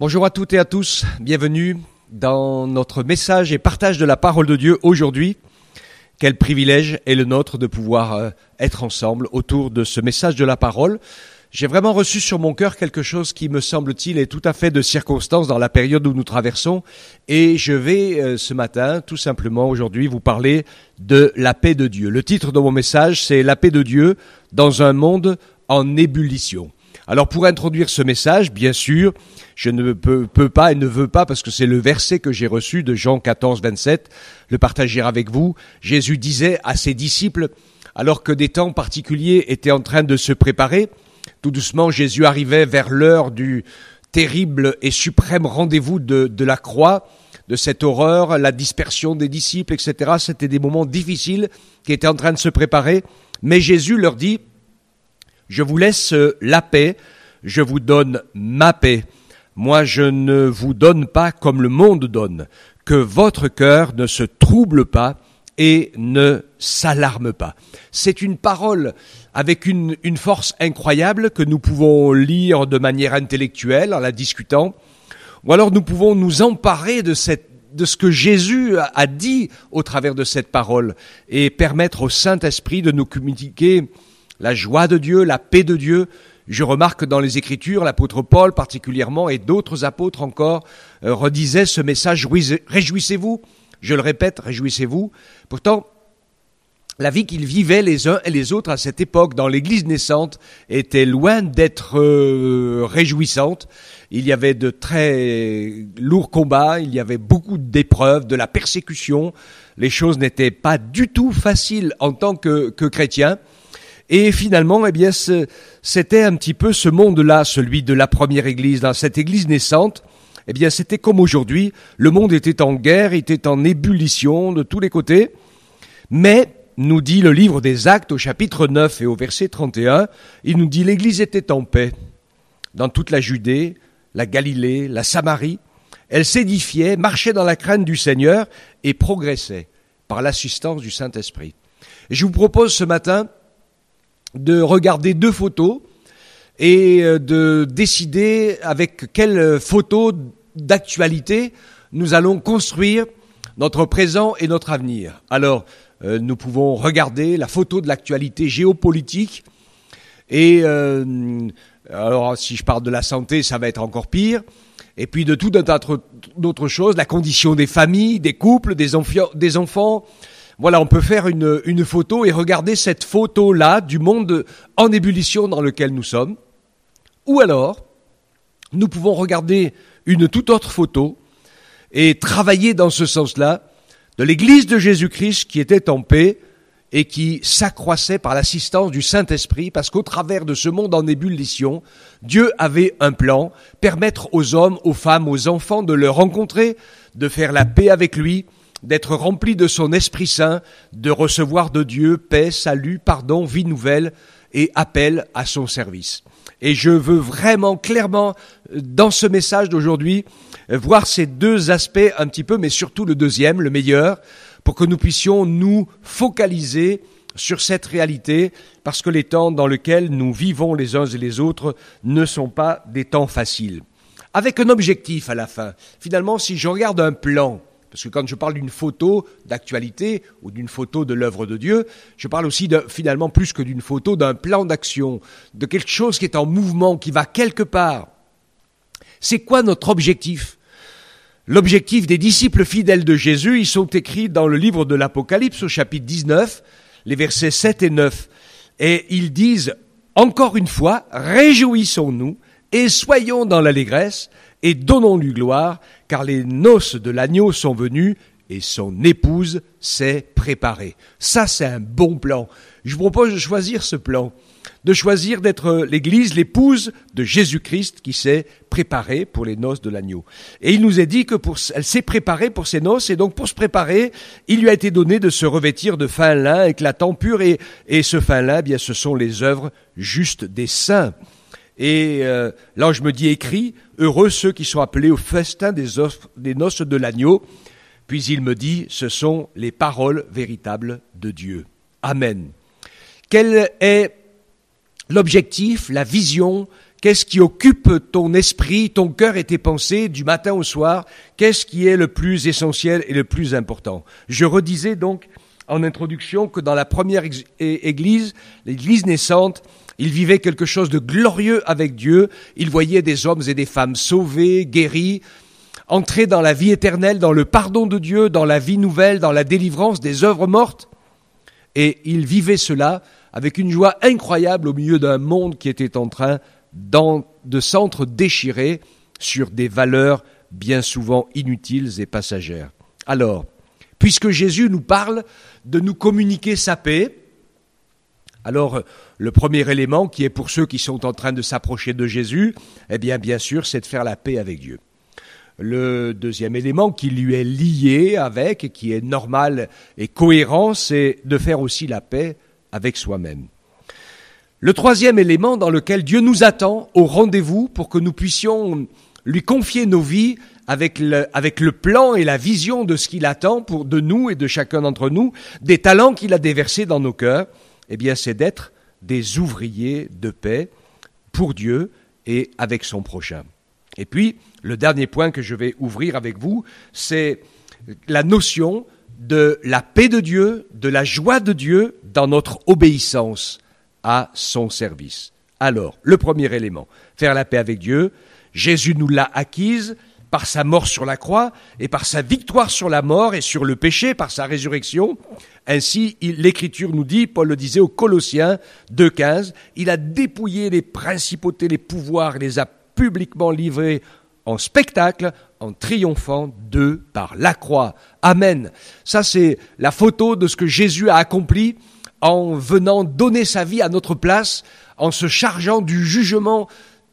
Bonjour à toutes et à tous, bienvenue dans notre message et partage de la parole de Dieu aujourd'hui. Quel privilège est le nôtre de pouvoir euh, être ensemble autour de ce message de la parole. J'ai vraiment reçu sur mon cœur quelque chose qui me semble-t-il est tout à fait de circonstance dans la période où nous traversons et je vais euh, ce matin tout simplement aujourd'hui vous parler de la paix de Dieu. Le titre de mon message c'est La paix de Dieu dans un monde en ébullition. Alors pour introduire ce message, bien sûr, je ne peux, pas et ne veux pas, parce que c'est le verset que j'ai reçu de Jean 14, 27, le partager avec vous. Jésus disait à ses disciples, alors que des temps particuliers étaient en train de se préparer, tout doucement Jésus arrivait vers l'heure du terrible et suprême rendez-vous de, de la croix de cette horreur, la dispersion des disciples, etc. C'était des moments difficiles qui étaient en train de se préparer. Mais Jésus leur dit, je vous laisse euh, la paix, je vous donne ma paix. Moi je ne vous donne pas comme le monde donne, que votre cœur ne se trouble pas et ne s'alarme pas. C'est une parole avec une, force incroyable que nous pouvons lire de manière intellectuelle en la discutant, ou alors nous pouvons nous emparer de cette de ce que Jésus a dit au travers de cette parole et permettre au Saint-Esprit de nous communiquer la joie de Dieu, la paix de Dieu. Je remarque dans les Écritures, l'apôtre Paul particulièrement et d'autres apôtres encore euh, redisaient ce message Réjouissez-vous. Je le répète, réjouissez-vous. Pourtant, la vie qu'ils vivaient les uns et les autres à cette époque dans l'Église naissante était loin d'être euh, réjouissante. Il y avait de très lourds combats, il y avait beaucoup d'épreuves, de la persécution. Les choses n'étaient pas du tout faciles en tant que, que chrétiens. Et finalement, eh bien, c'était un petit peu ce monde-là, celui de la première église, dans cette église naissante. Eh bien, c'était comme aujourd'hui. Le monde était en guerre, était en ébullition de tous les côtés. Mais, nous dit le livre des Actes au chapitre 9 et au verset 31, il nous dit l'église était en paix. Dans toute la Judée, la Galilée, la Samarie, elle s'édifiait, marchait dans la crainte du Seigneur et progressait par l'assistance du Saint-Esprit. je vous propose ce matin de regarder deux photos et euh, de décider avec quelle euh, photo d'actualité nous allons construire notre présent et notre avenir. Alors, euh, nous pouvons regarder la photo de l'actualité géopolitique et alors si je parle de la santé, ça va être encore pire. Et puis de tout un d'autres choses, la condition des familles, des couples, des enfants, voilà, on peut faire une, une photo et regarder cette photo-là du monde en ébullition dans lequel nous sommes. Ou alors, nous pouvons regarder une toute autre photo et travailler dans ce sens-là de l'Église de Jésus-Christ qui était en paix et qui s'accroissait par l'assistance du Saint-Esprit, parce qu'au travers de ce monde en ébullition, Dieu avait un plan, permettre aux hommes, aux femmes, aux enfants de le rencontrer, de faire la paix avec lui, d'être rempli de son Esprit Saint, de recevoir de Dieu paix, salut, pardon, vie nouvelle et appel à son service. Et je veux vraiment clairement, euh, dans ce message d'aujourd'hui, euh, voir ces deux aspects un petit peu, mais surtout le deuxième, le meilleur, pour que nous puissions nous focaliser sur cette réalité, parce que les temps dans lesquels nous vivons les uns et les autres ne sont pas des temps faciles. Avec un objectif à la fin. Finalement, si je regarde un plan, parce que quand je parle d'une photo d'actualité ou d'une photo de l'œuvre de Dieu, je parle aussi finalement plus que d'une photo, d'un plan d'action, de quelque chose qui est en mouvement, qui va quelque part. C'est quoi notre objectif L'objectif des disciples fidèles de Jésus, ils sont écrits dans le livre de l'Apocalypse au chapitre 19, les versets 7 et 9. Et ils disent, encore une fois, réjouissons-nous et soyons dans l'allégresse, et donnons-lui gloire, car les noces de l'agneau sont venues, et son épouse s'est préparée. Ça, c'est un bon plan. Je vous propose de choisir ce plan, de choisir d'être l'Église, l'épouse de Jésus-Christ qui s'est préparée pour les noces de l'agneau. Et il nous est dit que pour, elle s'est préparée pour ses noces, et donc pour se préparer, il lui a été donné de se revêtir de fin lin éclatant pur, et, et ce fin lin, eh bien, ce sont les œuvres justes des saints. Et euh, l'ange me dit écrit, heureux ceux qui sont appelés au festin des, des noces de l'agneau. Puis il me dit, ce sont les paroles véritables de Dieu. Amen. Quel est l'objectif, la vision Qu'est-ce qui occupe ton esprit, ton cœur et tes pensées du matin au soir Qu'est-ce qui est le plus essentiel et le plus important Je redisais donc en introduction que dans la première église, l'église naissante, il vivait quelque chose de glorieux avec Dieu. Il voyait des hommes et des femmes sauvés, guéris, entrer dans la vie éternelle, dans le pardon de Dieu, dans la vie nouvelle, dans la délivrance des œuvres mortes. Et il vivait cela avec une joie incroyable au milieu d'un monde qui était en train de s'entre-déchirer sur des valeurs bien souvent inutiles et passagères. Alors, puisque Jésus nous parle de nous communiquer sa paix, alors, le premier élément qui est pour ceux qui sont en train de s'approcher de Jésus, eh bien, bien sûr, c'est de faire la paix avec Dieu. Le deuxième élément qui lui est lié avec, et qui est normal et cohérent, c'est de faire aussi la paix avec soi-même. Le troisième élément dans lequel Dieu nous attend au rendez-vous pour que nous puissions lui confier nos vies avec le, plan et la vision de ce qu'il attend pour de nous et de chacun d'entre nous, des talents qu'il a déversés dans nos cœurs, eh bien, c'est d'être des ouvriers de paix pour Dieu et avec son prochain. Et puis, le dernier point que je vais ouvrir avec vous, c'est la notion de la paix de Dieu, de la joie de Dieu dans notre obéissance à son service. Alors, le premier élément, faire la paix avec Dieu, Jésus nous l'a acquise, par sa mort sur la croix et par sa victoire sur la mort et sur le péché, par sa résurrection. Ainsi, l'Écriture nous dit, Paul le disait aux Colossiens 2.15, il a dépouillé les principautés, les pouvoirs, les a publiquement livrés en spectacle en triomphant d'eux par la croix. Amen. Ça, c'est la photo de ce que Jésus a accompli en venant donner sa vie à notre place, en se chargeant du jugement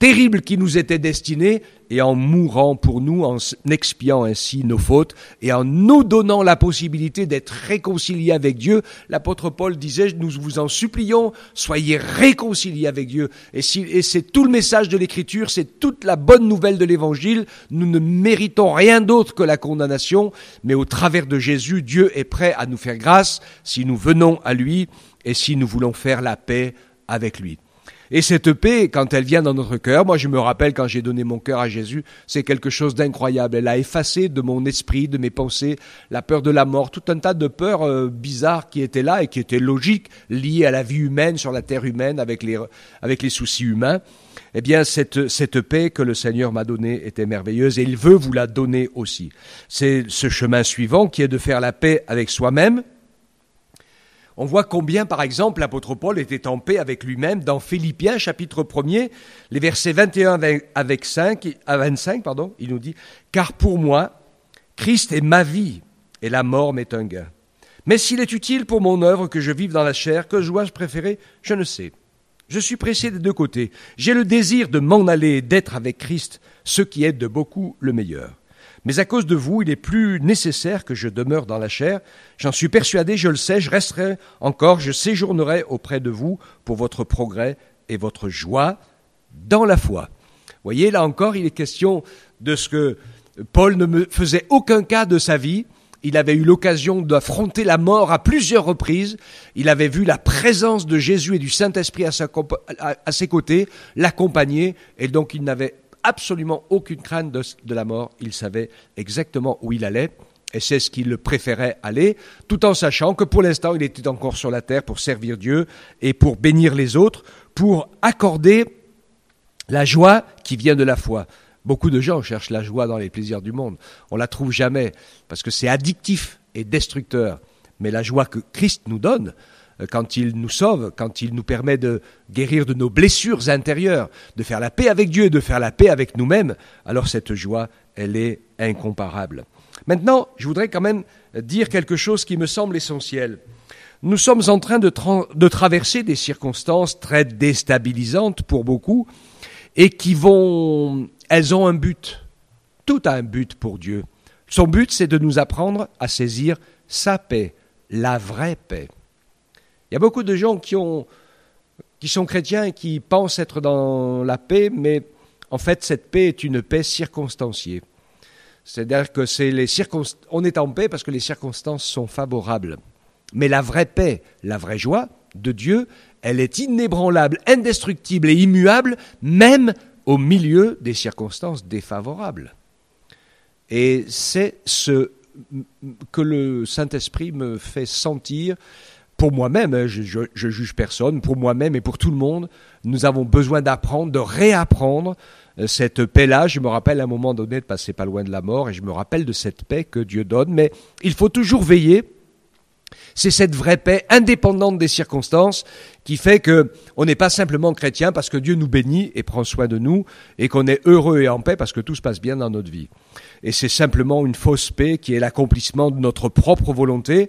terrible qui nous était destiné, et en mourant pour nous, en expiant ainsi nos fautes, et en nous donnant la possibilité d'être réconciliés avec Dieu, l'apôtre Paul disait, nous vous en supplions, soyez réconciliés avec Dieu. Et, et c'est tout le message de l'Écriture, c'est toute la bonne nouvelle de l'Évangile, nous ne méritons rien d'autre que la condamnation, mais au travers de Jésus, Dieu est prêt à nous faire grâce si nous venons à lui et si nous voulons faire la paix avec lui. Et cette paix, quand elle vient dans notre cœur, moi je me rappelle quand j'ai donné mon cœur à Jésus, c'est quelque chose d'incroyable. Elle a effacé de mon esprit, de mes pensées, la peur de la mort, tout un tas de peurs euh, bizarres qui étaient là et qui étaient logiques, liées à la vie humaine, sur la terre humaine, avec les, avec les soucis humains. Eh bien, cette, cette paix que le Seigneur m'a donnée était merveilleuse et il veut vous la donner aussi. C'est ce chemin suivant qui est de faire la paix avec soi-même, on voit combien, par exemple, l'apôtre Paul était en paix avec lui-même dans Philippiens chapitre 1 les versets 21 avec à 25, pardon, il nous dit Car pour moi, Christ est ma vie et la mort m'est un gain. Mais s'il est utile pour mon œuvre que je vive dans la chair, que je dois-je préférer Je ne sais. Je suis pressé des deux côtés. J'ai le désir de m'en aller et d'être avec Christ, ce qui est de beaucoup le meilleur. Mais à cause de vous, il est plus nécessaire que je demeure dans la chair. J'en suis persuadé, je le sais, je resterai encore, je séjournerai auprès de vous pour votre progrès et votre joie dans la foi. Voyez, là encore, il est question de ce que Paul ne me faisait aucun cas de sa vie. Il avait eu l'occasion d'affronter la mort à plusieurs reprises. Il avait vu la présence de Jésus et du Saint-Esprit à, à, ses côtés, l'accompagner, et donc il n'avait absolument aucune crainte de, la mort. Il savait exactement où il allait. Et c'est ce qu'il préférait aller, tout en sachant que pour l'instant, il était encore sur la terre pour servir Dieu et pour bénir les autres, pour accorder la joie qui vient de la foi. Beaucoup de gens cherchent la joie dans les plaisirs du monde. On la trouve jamais, parce que c'est addictif et destructeur. Mais la joie que Christ nous donne, euh, quand il nous sauve, quand il nous permet de guérir de nos blessures intérieures, de faire la paix avec Dieu, de faire la paix avec nous-mêmes, alors cette joie, elle est incomparable. Maintenant, je voudrais quand même dire quelque chose qui me semble essentiel. Nous sommes en train de, traverser des circonstances très déstabilisantes pour beaucoup et qui vont... Elles ont un but. Tout a un but pour Dieu. Son but, c'est de nous apprendre à saisir sa paix, la vraie paix. Il y a beaucoup de gens qui, ont, qui sont chrétiens et qui pensent être dans la paix, mais en fait, cette paix est une paix circonstanciée. C'est-à-dire que c'est les On est en paix parce que les circonstances sont favorables. Mais la vraie paix, la vraie joie de Dieu, elle est inébranlable, indestructible et immuable, même au milieu des circonstances défavorables. Et c'est ce que le Saint-Esprit me fait sentir pour moi-même, hein, je, je, juge personne, pour moi-même et pour tout le monde, nous avons besoin d'apprendre, de réapprendre euh, cette paix-là. Je me rappelle à un moment donné de passer pas loin de la mort et je me rappelle de cette paix que Dieu donne, mais il faut toujours veiller. C'est cette vraie paix indépendante des circonstances qui fait que on n'est pas simplement chrétien parce que Dieu nous bénit et prend soin de nous et qu'on est heureux et en paix parce que tout se passe bien dans notre vie. Et c'est simplement une fausse paix qui est l'accomplissement de notre propre volonté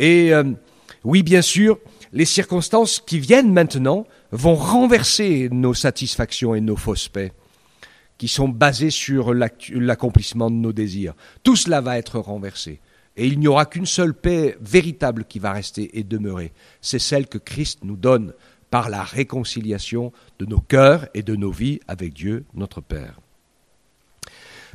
et euh, oui, bien sûr, les circonstances qui viennent maintenant vont renverser nos satisfactions et nos fausses paix, qui sont basées sur l'accomplissement de nos désirs. Tout cela va être renversé. Et il n'y aura qu'une seule paix véritable qui va rester et demeurer. C'est celle que Christ nous donne par la réconciliation de nos cœurs et de nos vies avec Dieu notre Père.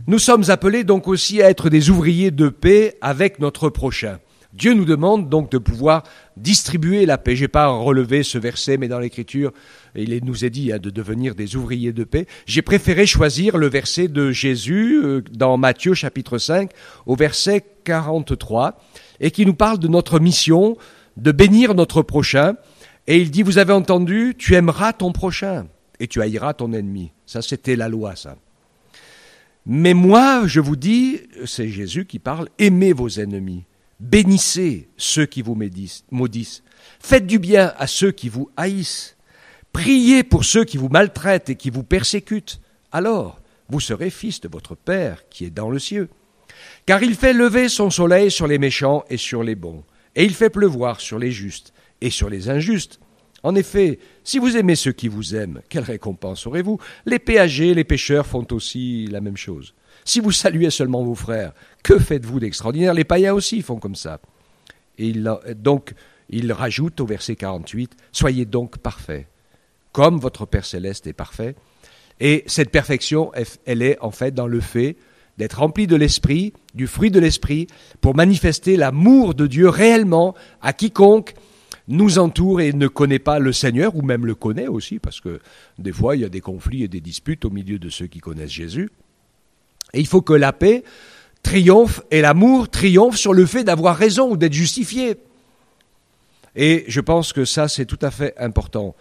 Nous sommes appelés donc aussi à être des ouvriers de paix avec notre prochain. Dieu nous demande donc de pouvoir distribuer la paix. Je n'ai pas relevé ce verset, mais dans l'Écriture, il nous est dit hein, de devenir des ouvriers de paix. J'ai préféré choisir le verset de Jésus euh, dans Matthieu chapitre 5 au verset 43 et qui nous parle de notre mission de bénir notre prochain. Et il dit, vous avez entendu, tu aimeras ton prochain et tu haïras ton ennemi. Ça, c'était la loi, ça. Mais moi, je vous dis, c'est Jésus qui parle, aimez vos ennemis. Bénissez ceux qui vous maudissent. Faites du bien à ceux qui vous haïssent. Priez pour ceux qui vous maltraitent et qui vous persécutent. Alors, vous serez fils de votre Père qui est dans le ciel. Car il fait lever son soleil sur les méchants et sur les bons, et il fait pleuvoir sur les justes et sur les injustes. En effet, si vous aimez ceux qui vous aiment, quelle récompense aurez-vous Les péagers, les pêcheurs font aussi la même chose. Si vous saluez seulement vos frères, que faites-vous d'extraordinaire Les païens aussi font comme ça. Et il, donc, il rajoute au verset 48, Soyez donc parfaits, comme votre Père céleste est parfait. Et cette perfection, elle est en fait dans le fait d'être rempli de l'Esprit, du fruit de l'Esprit, pour manifester l'amour de Dieu réellement à quiconque nous entoure et ne connaît pas le Seigneur, ou même le connaît aussi, parce que des fois il y a des conflits et des disputes au milieu de ceux qui connaissent Jésus. Et il faut que la paix triomphe et l'amour triomphe sur le fait d'avoir raison ou d'être justifié. Et je pense que ça, c'est tout à fait important.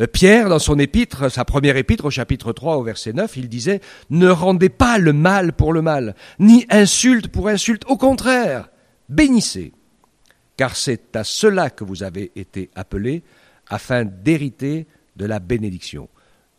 Euh, Pierre, dans son épître, sa première épître au chapitre 3 au verset 9, il disait ⁇ Ne rendez pas le mal pour le mal, ni insulte pour insulte, au contraire, bénissez, car c'est à cela que vous avez été appelés, afin d'hériter de la bénédiction. ⁇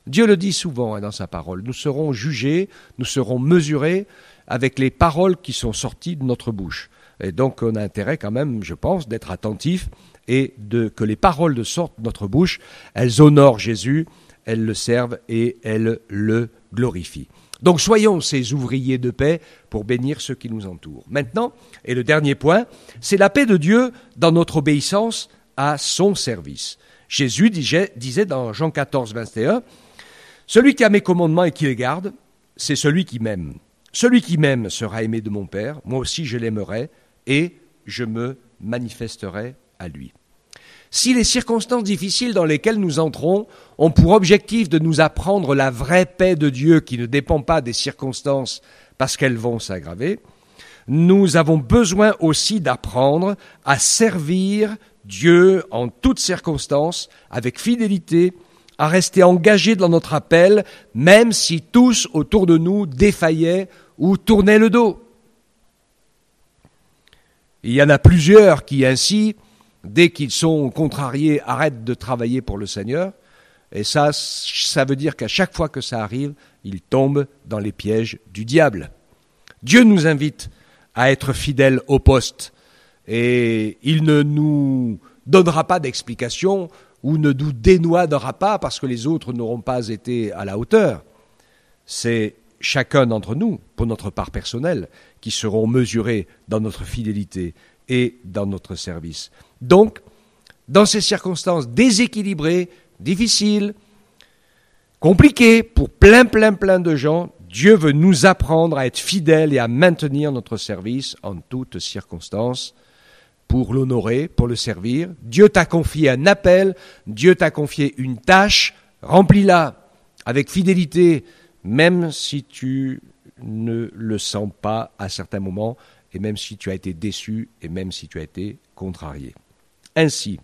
Dieu le dit souvent hein, dans sa parole, nous serons jugés, nous serons mesurés avec les paroles qui sont sorties de notre bouche. Et donc on a intérêt quand même, je pense, d'être attentif et de, que les paroles de de notre bouche, elles honorent Jésus, elles le servent et elles le glorifient. Donc soyons ces ouvriers de paix pour bénir ceux qui nous entourent. Maintenant, et le dernier point, c'est la paix de Dieu dans notre obéissance à son service. Jésus disait, disait dans Jean 14, 21, celui qui a mes commandements et qui les garde, c'est celui qui m'aime. Celui qui m'aime sera aimé de mon Père, moi aussi je l'aimerai, et je me manifesterai à lui. Si les circonstances difficiles dans lesquelles nous entrons ont pour objectif de nous apprendre la vraie paix de Dieu qui ne dépend pas des circonstances parce qu'elles vont s'aggraver, nous avons besoin aussi d'apprendre à servir Dieu en toutes circonstances avec fidélité à rester engagés dans notre appel, même si tous autour de nous défaillaient ou tournaient le dos. Il y en a plusieurs qui ainsi, dès qu'ils sont contrariés, arrêtent de travailler pour le Seigneur. Et ça, ça veut dire qu'à chaque fois que ça arrive, ils tombent dans les pièges du diable. Dieu nous invite à être fidèles au poste. Et il ne nous donnera pas d'explication ou ne nous dénoidera pas parce que les autres n'auront pas été à la hauteur. C'est chacun d'entre nous, pour notre part personnelle, qui seront mesurés dans notre fidélité et dans notre service. Donc, dans ces circonstances déséquilibrées, difficiles, compliquées pour plein, plein, plein de gens, Dieu veut nous apprendre à être fidèles et à maintenir notre service en toutes circonstances pour l'honorer, pour le servir. Dieu t'a confié un appel, Dieu t'a confié une tâche, remplis-la avec fidélité, même si tu ne le sens pas à certains moments, et même si tu as été déçu, et même si tu as été contrarié. Ainsi,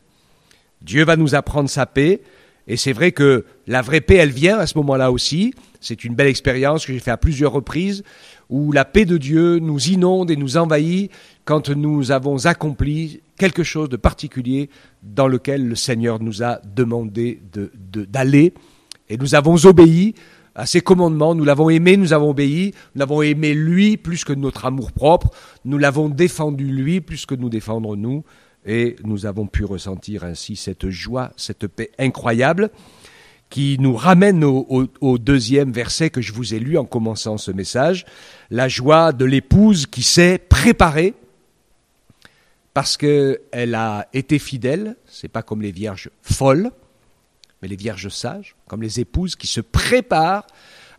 Dieu va nous apprendre sa paix, et c'est vrai que la vraie paix, elle vient à ce moment-là aussi. C'est une belle expérience que j'ai faite à plusieurs reprises où la paix de Dieu nous inonde et nous envahit quand nous avons accompli quelque chose de particulier dans lequel le Seigneur nous a demandé d'aller. et nous avons obéi à ses commandements, nous l'avons aimé, nous avons obéi, nous l'avons aimé lui plus que notre amour propre, nous l'avons défendu lui plus que nous défendre nous, et nous avons pu ressentir ainsi cette joie, cette paix incroyable qui nous ramène au, deuxième verset que je vous ai lu en commençant ce message, la joie de l'épouse qui s'est préparée parce qu'elle a été fidèle, ce n'est pas comme les vierges folles, mais les vierges sages, comme les épouses qui se préparent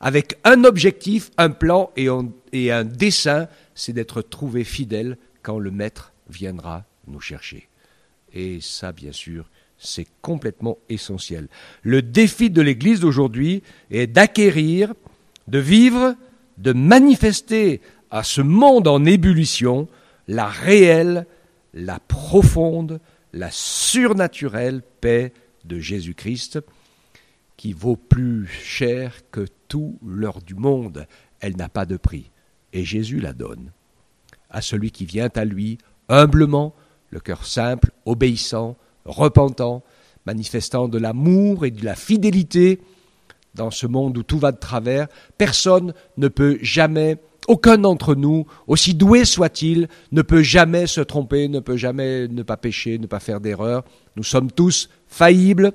avec un objectif, un plan et, et un dessein, c'est d'être trouvée fidèle quand le maître viendra nous chercher. Et ça, bien sûr, c'est complètement essentiel. Le défi de l'Église d'aujourd'hui est d'acquérir, de vivre, de manifester à ce monde en ébullition la réelle, la profonde, la surnaturelle paix de Jésus-Christ, qui vaut plus cher que tout l'or du monde. Elle n'a pas de prix, et Jésus la donne à celui qui vient à lui humblement, le cœur simple, obéissant, repentant, manifestant de l'amour et de la fidélité dans ce monde où tout va de travers. Personne ne peut jamais, aucun d'entre nous, aussi doué soit-il, ne peut jamais se tromper, ne peut jamais ne pas pécher, ne pas faire d'erreur. Nous sommes tous faillibles.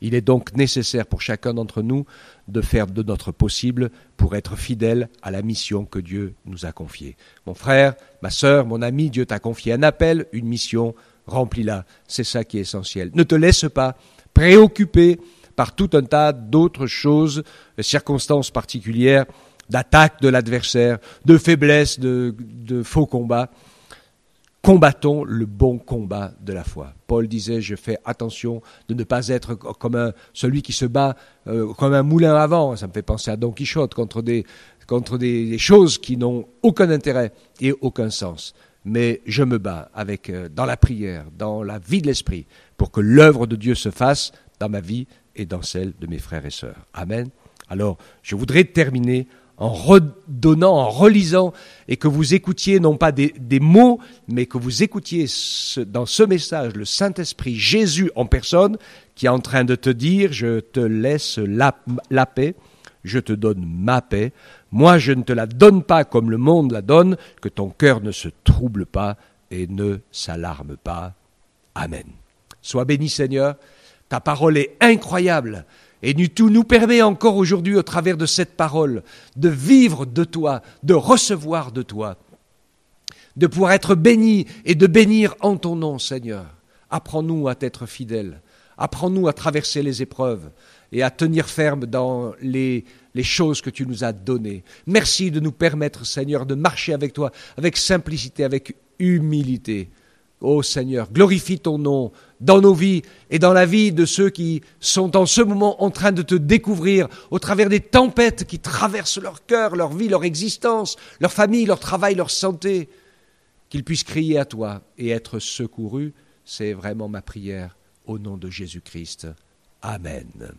Il est donc nécessaire pour chacun d'entre nous de faire de notre possible pour être fidèle à la mission que Dieu nous a confiée. Mon frère, ma sœur, mon ami, Dieu t'a confié un appel, une mission remplis-la. C'est ça qui est essentiel. Ne te laisse pas préoccuper par tout un tas d'autres choses, circonstances particulières, d'attaques de l'adversaire, de faiblesses, de, faux combats. Combattons le bon combat de la foi. Paul disait, je fais attention de ne pas être comme celui qui se bat euh, comme un moulin à vent. Ça me fait penser à Don Quichotte contre des choses qui n'ont aucun intérêt et aucun sens mais je me bats avec, euh, dans la prière, dans la vie de l'esprit, pour que l'œuvre de Dieu se fasse dans ma vie et dans celle de mes frères et sœurs. Amen. Alors, je voudrais terminer en redonnant, en relisant, et que vous écoutiez non pas des, mots, mais que vous écoutiez dans ce message le Saint-Esprit, Jésus en personne, qui est en train de te dire, je te laisse la paix, je te donne ma paix, moi je ne te la donne pas comme le monde la donne, que ton cœur ne se trouble pas et ne s'alarme pas. Amen. Sois béni Seigneur, ta parole est incroyable. Et tout nous permet encore aujourd'hui, au travers de cette parole, de vivre de toi, de recevoir de toi, de pouvoir être béni et de bénir en ton nom, Seigneur. Apprends-nous à t'être fidèles. Apprends-nous à traverser les épreuves et à tenir ferme dans les, choses que tu nous as données. Merci de nous permettre, Seigneur, de marcher avec toi, avec simplicité, avec humilité. Ô oh Seigneur, glorifie ton nom dans nos vies et dans la vie de ceux qui sont en ce moment en train de te découvrir au travers des tempêtes qui traversent leur cœur, leur vie, leur existence, leur famille, leur travail, leur santé. Qu'ils puissent crier à toi et être secourus, c'est vraiment ma prière au nom de Jésus-Christ. Amen.